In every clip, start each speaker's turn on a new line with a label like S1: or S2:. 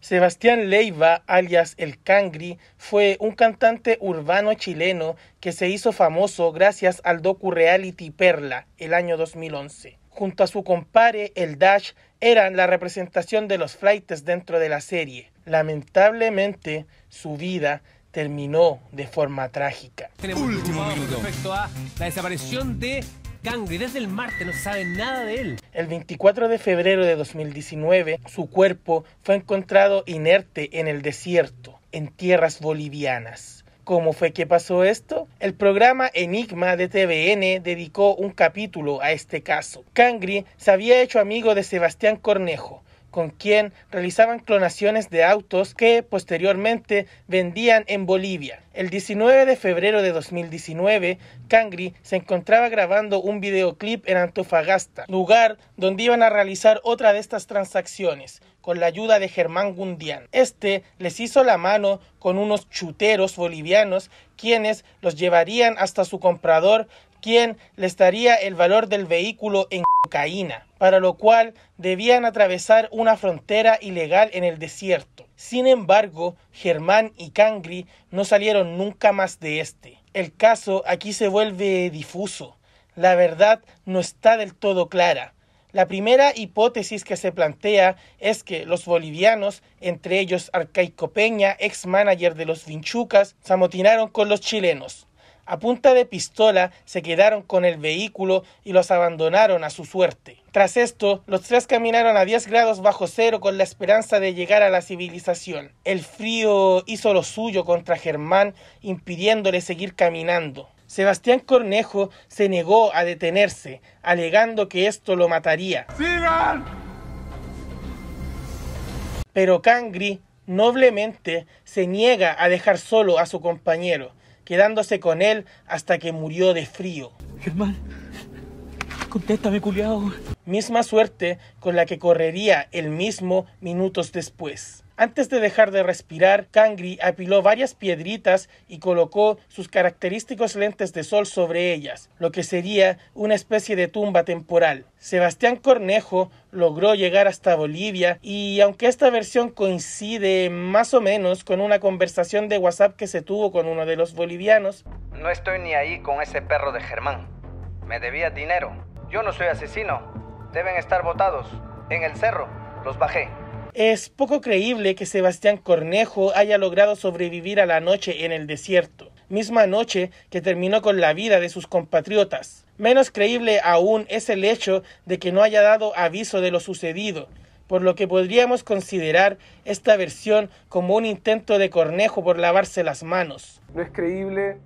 S1: Sebastián Leiva, alias El Cangri, fue un cantante urbano chileno que se hizo famoso gracias al docu-reality Perla, el año 2011. Junto a su compare, El Dash, eran la representación de los flights dentro de la serie. Lamentablemente, su vida terminó de forma trágica. último minuto. Respecto a la desaparición de Cangri. Desde el martes no nada de él. El 24 de febrero de 2019, su cuerpo fue encontrado inerte en el desierto, en tierras bolivianas. ¿Cómo fue que pasó esto? El programa Enigma de TVN dedicó un capítulo a este caso. Cangri se había hecho amigo de Sebastián Cornejo, con quien realizaban clonaciones de autos que posteriormente vendían en Bolivia. El 19 de febrero de 2019, Cangri se encontraba grabando un videoclip en Antofagasta, lugar donde iban a realizar otra de estas transacciones, con la ayuda de Germán Gundian. Este les hizo la mano con unos chuteros bolivianos, quienes los llevarían hasta su comprador quien les daría el valor del vehículo en cocaína, para lo cual debían atravesar una frontera ilegal en el desierto. Sin embargo, Germán y Cangri no salieron nunca más de este. El caso aquí se vuelve difuso. La verdad no está del todo clara. La primera hipótesis que se plantea es que los bolivianos, entre ellos Arcaico Peña, ex manager de los Vinchucas, se amotinaron con los chilenos. A punta de pistola se quedaron con el vehículo y los abandonaron a su suerte. Tras esto, los tres caminaron a 10 grados bajo cero con la esperanza de llegar a la civilización. El frío hizo lo suyo contra Germán, impidiéndole seguir caminando. Sebastián Cornejo se negó a detenerse, alegando que esto lo mataría. ¡Sigan! Pero Cangri noblemente se niega a dejar solo a su compañero quedándose con él hasta que murió de frío. Germán, contéstame, culiao. Misma suerte con la que correría el mismo minutos después. Antes de dejar de respirar, Kangri apiló varias piedritas y colocó sus característicos lentes de sol sobre ellas, lo que sería una especie de tumba temporal. Sebastián Cornejo logró llegar hasta Bolivia y aunque esta versión coincide más o menos con una conversación de WhatsApp que se tuvo con uno de los bolivianos, no estoy ni ahí con ese perro de Germán. Me debía dinero. Yo no soy asesino. Deben estar botados. En el cerro. Los bajé. Es poco creíble que Sebastián Cornejo haya logrado sobrevivir a la noche en el desierto, misma noche que terminó con la vida de sus compatriotas. Menos creíble aún es el hecho de que no haya dado aviso de lo sucedido, por lo que podríamos considerar esta versión como un intento de Cornejo por lavarse las manos. No es creíble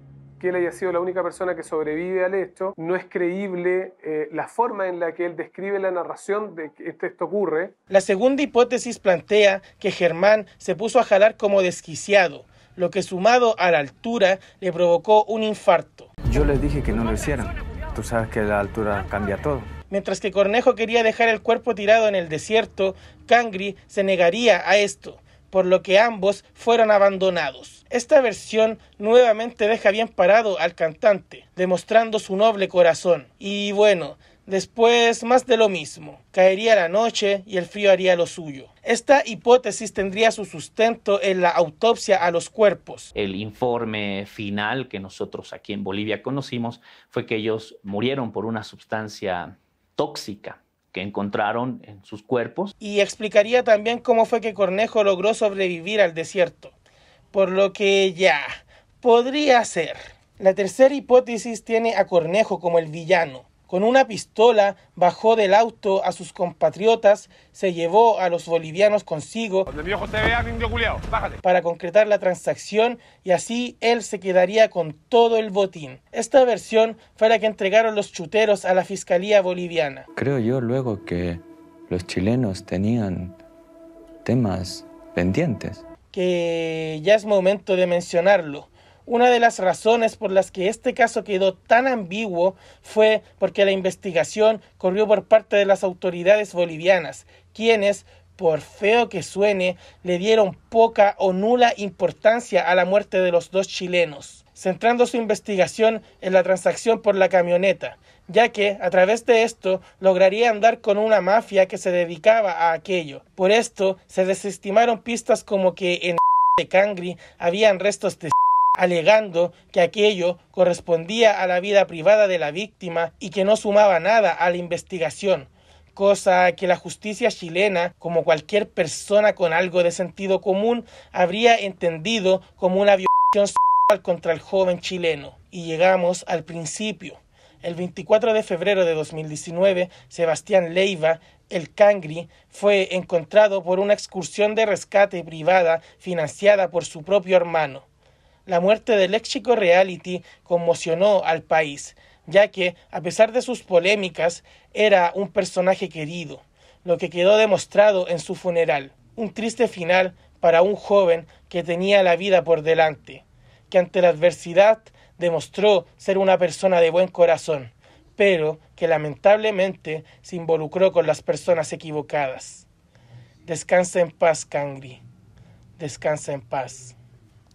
S1: que él haya sido la única persona que sobrevive al hecho, no es creíble eh, la forma en la que él describe la narración de que este, esto ocurre. La segunda hipótesis plantea que Germán se puso a jalar como desquiciado, lo que sumado a la altura le provocó un infarto. Yo les dije que no lo hicieran. Tú sabes que la altura cambia todo. Mientras que Cornejo quería dejar el cuerpo tirado en el desierto, Cangri se negaría a esto por lo que ambos fueron abandonados. Esta versión nuevamente deja bien parado al cantante, demostrando su noble corazón. Y bueno, Después, más de lo mismo. Caería la noche y el frío haría lo suyo. Esta hipótesis tendría su sustento en la autopsia a los cuerpos. El informe final que nosotros aquí en Bolivia conocimos fue que ellos murieron por una sustancia tóxica que encontraron en sus cuerpos. Y explicaría también cómo fue que Cornejo logró sobrevivir al desierto, por lo que ya podría ser. La tercera hipótesis tiene a Cornejo como el villano, con una pistola bajó del auto a sus compatriotas, se llevó a los bolivianos consigo para concretar la transacción y así él se quedaría con todo el botín. Esta versión fue la que entregaron los chuteros a la Fiscalía Boliviana. Creo yo luego que los chilenos tenían temas pendientes. Que ya es momento de mencionarlo. Una de las razones por las que este caso quedó tan ambiguo fue porque la investigación corrió por parte de las autoridades bolivianas, quienes, por feo que suene, le dieron poca o nula importancia a la muerte de los dos chilenos, centrando su investigación en la transacción por la camioneta, ya que a través de esto lograría andar con una mafia que se dedicaba a aquello. Por esto se desestimaron pistas como que en de Cangri habían restos de alegando que aquello correspondía a la vida privada de la víctima y que no sumaba nada a la investigación, cosa que la justicia chilena, como cualquier persona con algo de sentido común, habría entendido como una violación sexual contra el joven chileno. Y llegamos al principio. El 24 de febrero de 2019, Sebastián Leiva, el Cangri, fue encontrado por una excursión de rescate privada financiada por su propio hermano. La muerte del ex reality conmocionó al país, ya que, a pesar de sus polémicas, era un personaje querido, lo que quedó demostrado en su funeral. Un triste final para un joven que tenía la vida por delante, que ante la adversidad demostró ser una persona de buen corazón, pero que lamentablemente se involucró con las personas equivocadas. Descansa en paz, Kangri. Descansa en paz.